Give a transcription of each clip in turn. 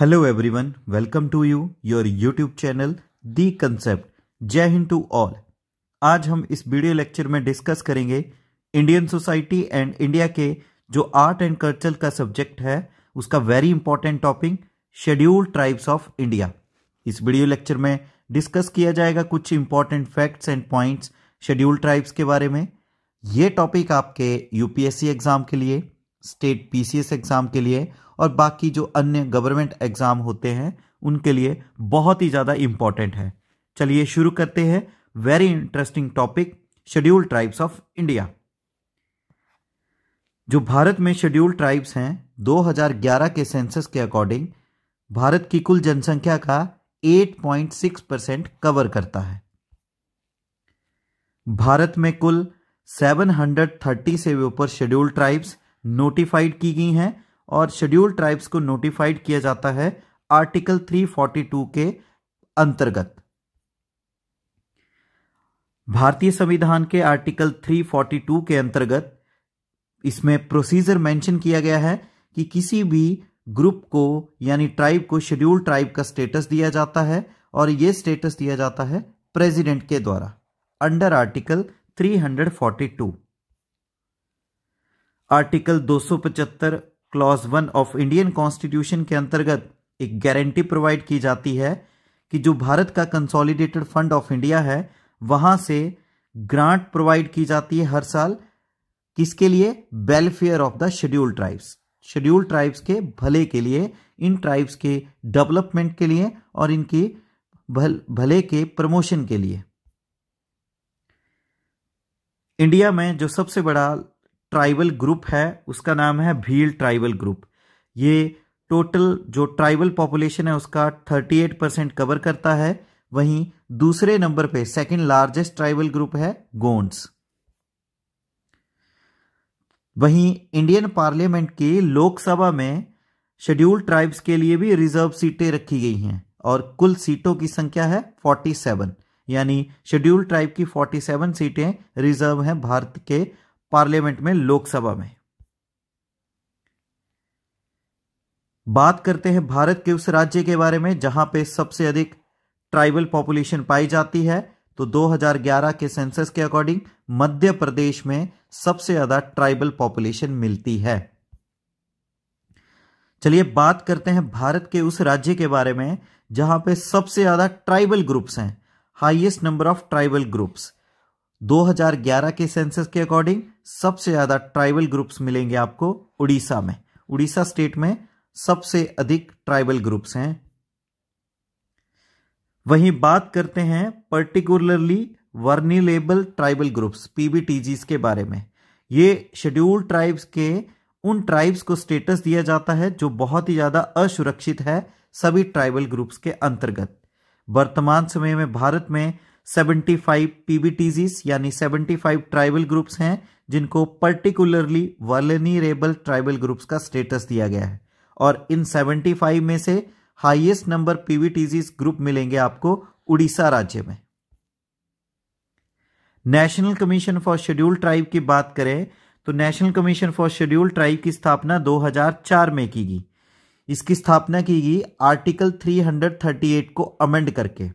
hello everyone welcome to you your YouTube channel the concept जय हिंद to all आज हम इस वीडियो लेक्चर में डिस्कस करेंगे इंडियन सोसाइटी एंड इंडिया के जो आर्ट एंड कल्चर का सब्जेक्ट है उसका very important topic scheduled tribes of India इस वीडियो लेक्चर में डिस्कस किया जाएगा कुछ important facts and points scheduled tribes के बारे में ये टॉपिक आपके यूपीएससी एग्जाम के लिए स्टेट पीसीएस एग्जाम के लिए और बाकी जो अन्य गवर्नमेंट एग्ज़ाम होते हैं उनके लिए बहुत ही ज़्यादा इंपॉर्टेंट है चलिए शुरू करते हैं very interesting topic schedule tribes of India जो भारत में शेड्यूल ट्राइब्स हैं 2011 के सेंसस के अकॉर्डिंग भारत की कुल जनसंख्या का 8.6 परसेंट कवर करता है भारत में कुल 730 से ऊपर शेड्यूल ट्राइब्स नोटिफाइड की गई हैं और शेड्यूल ट्राइब्स को नोटिफाइड किया जाता है आर्टिकल 342 के अंतर्गत भारतीय संविधान के आर्टिकल 342 के अंतर्गत इसमें प्रोसीजर मेंशन किया गया है कि किसी भी ग्रुप को यानी ट्राइब को शेड्यूल ट्राइब का स्टेटस दिया जाता है और यह स्टेटस दिया जाता है प्रेसिडेंट के द्वारा under article 342 article 275 clause one of Indian constitution के अंतर्गत एक गारंटी प्रोवाइड की जाती है कि जो भारत का कंसोलिडेटेड फंड ऑफ इंडिया है वहां से ग्रांट प्रोवाइड की जाती है हर साल किसके लिए welfare of the schedule tribes schedule tribes के भले के लिए इन ट्राइब्स के डेवलपमेंट के लिए और इनकी भल, भले के प्रमोशन के लिए इंडिया में जो सबसे बड़ा ट्राइबल ग्रुप है उसका नाम है भील ट्राइबल ग्रुप ये टोटल जो ट्राइबल पॉपुलेशन है उसका 38 परसेंट कवर करता है वहीं दूसरे नंबर पे सेकंड लार्जेस्ट ट्राइबल ग्रुप है गोंड्स वहीं इंडियन पार्लियामेंट की लोकसभा में शेड्यूल ट्राइब्स के लिए भी रिजर्व सीटें रखी गई हैं और कुल सीटों की संख्या है 47 यानी शेड्यूल ट्राइब की 47 सीटें रिजर्व हैं भारत के पार्लियामेंट में लोकसभा में बात करते हैं भारत के उस राज्य के बारे में जहां पे सबसे अधिक ट्राइबल पॉपुलेशन पाई जाती है तो 2011 के सेंसस के अकॉर्डिंग मध्य प्रदेश में सबसे ज्यादा ट्राइबल पॉपुलेशन मिलती है चलिए बात करते हैं भारत के उस राज्य के बारे में जहां पे सबसे ज्यादा ट्राइबल ग्रुप्स हैं highest number of tribal groups 2011 के सेंसस के अकॉर्डिंग सबसे ज़्यादा ट्राइबल ग्रुप्स मिलेंगे आपको उड़ीसा में उड़ीसा स्टेट में सबसे अधिक ट्राइबल ग्रुप्स हैं वहीं बात करते हैं particularly vulnerable tribal groups PBTG के बारे में ये शेड्यूल ट्राइब्स के उन ट्राइब्स को स्टेटस दिया जाता है जो बहुत ही ज़्यादा असुरक्षित है सभी ट्राइबल ग्रुप्स के अंतर्गत वर्तमान समय में भारत में 75 पीबीटीजी यानी 75 ट्राइबल ग्रुप्स हैं जिनको पर्टिकुलरली वर्लनीरेबल ट्राइबल ग्रुप्स का स्टेटस दिया गया है और इन 75 में से हाईएस्ट नंबर पीवीटीजीज ग्रुप मिलेंगे आपको उड़ीसा राज्य में national commission for schedule tribe की बात करें तो national commission for schedule tribe की स्थापना 2004 में की गई इसकी स्थापना की गई आर्टिकल 338 को अमेंड करके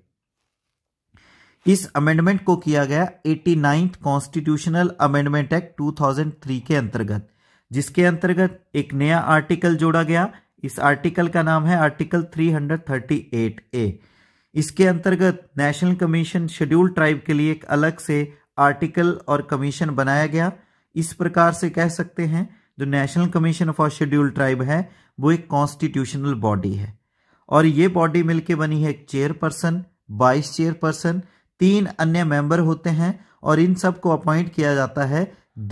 इस अमेंडमेंट को किया गया eighty ninth constitutional amendment act 2003 के अंतर्गत जिसके अंतर्गत एक नया आर्टिकल जोड़ा गया इस आर्टिकल का नाम है आर्टिकल 338 ए इसके अंतर्गत नेशनल कमीशन शेड्यूल ट्राइब के लिए एक अलग से आर्टिकल और कमीशन बनाया गया इस प्रकार से कह सकते हैं जो national commission for schedule tribe है वो एक कॉन्स्टिट्यूशनल बॉडी है और ये बॉडी मिलके बनी है एक चेयरपर्सन बाईस चेयरपर्सन तीन अन्य मेंबर होते हैं और इन सब को अपॉइंट किया जाता है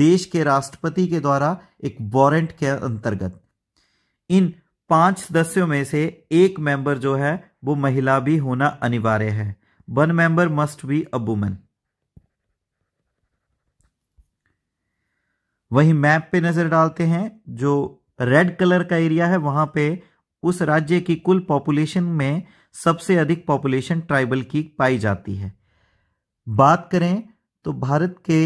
देश के राष्ट्रपति के द्वारा एक वॉरेंट के अंतर्गत इन पांच सदस्यों में से एक मेंबर जो है वो महिला भी होना अनिवार्य है one member must be a women वहीं मैप पे नजर डालते हैं जो रेड कलर का एरिया है वहां पे उस राज्य की कुल पॉपुलेशन में सबसे अधिक पॉपुलेशन ट्राइबल की पाई जाती है बात करें तो भारत के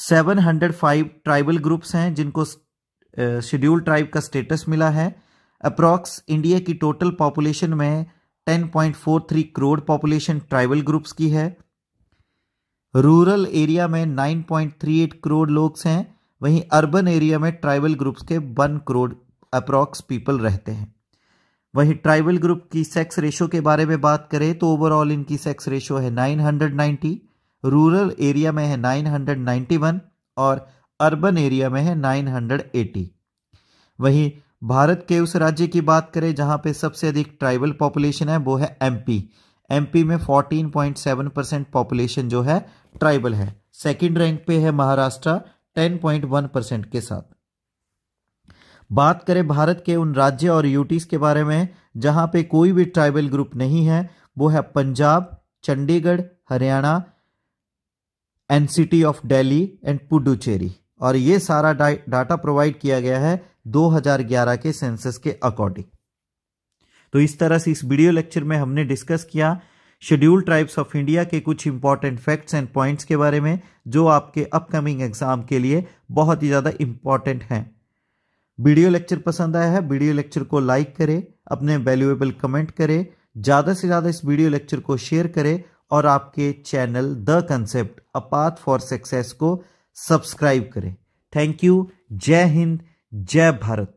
705 ट्राइबल ग्रुप्स हैं जिनको शेड्यूल ट्राइब का स्टेटस मिला है अप्रॉक्स इंडिया की टोटल पॉपुलेशन में 10.43 करोड़ पॉपुलेशन ट्राइबल ग्रुप्स की है रूरल एरिया में 9.38 करोड़ लोग हैं वहीं अर्बन एरिया में ट्राइबल ग्रुप्स के 1 करोड़ अप्रॉक्स पीपल रहते हैं वहीं ट्राइबल ग्रुप की सेक्स रेशो के बारे में बात करें तो ओवरऑल इनकी सेक्स रेशो है 990 रूरल एरिया में है 991 और अर्बन एरिया में है 980 वहीं भारत के उस राज्य की बात करें जहां पे सबसे अधिक ट्राइबल पॉपुलेशन है वो है एमपी एमपी में 14.7 परसेंट पॉपुलेशन जो है ट्राइबल है सेकंड रैंक पे है महाराष्ट्र टेन परसेंट के साथ बात करें भारत के उन राज्य और यूटीज़ के बारे में जहां पे कोई भी ट्राइबल ग्रुप नहीं है वो है Punjab Chandigarh Haryana and city of Delhi and Puducherry और ये सारा डा, डाटा प्रोवाइड किया गया है 2011 के सेंसस के अकॉर्डिंग तो इस तरह से इस वीडियो लेक्चर में हमने डिस्कस किया शेड्यूल ट्राइब्स ऑफ इंडिया के कुछ इंपॉर्टेंट फैक्ट्स एंड पॉइंट्स के बारे में जो आपके अपकमिंग एग्जाम के लिए बहुत ही ज़्यादा इंपॉर्टेंट हैं वीडियो लेक्चर पसंद आया है वीडियो लेक्चर को लाइक करें अपने वैल्यूएबल कमेंट करें ज़्यादा से ज़्यादा इस वीडियो लेक्चर को शेयर करें और आपके channel the concept a path for success को सब्सक्राइब करें थैंक यू जय हिंद जय भारत